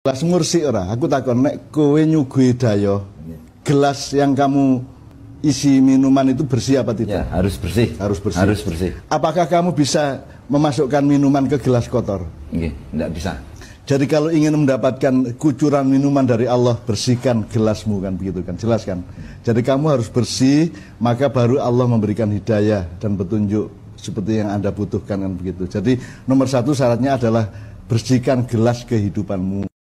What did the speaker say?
Gelas ngursi ora, aku takon nek kowe nyuguhi dayo Gelas yang kamu isi minuman itu bersih apa tidak? Ya, harus bersih. Harus bersih. Harus bersih. Apakah kamu bisa memasukkan minuman ke gelas kotor? Nggih, enggak bisa. Jadi kalau ingin mendapatkan kucuran minuman dari Allah, bersihkan gelasmu kan begitu kan, jelaskan Jadi kamu harus bersih, maka baru Allah memberikan hidayah dan petunjuk seperti yang Anda butuhkan kan begitu. Jadi nomor satu syaratnya adalah bersihkan gelas kehidupanmu.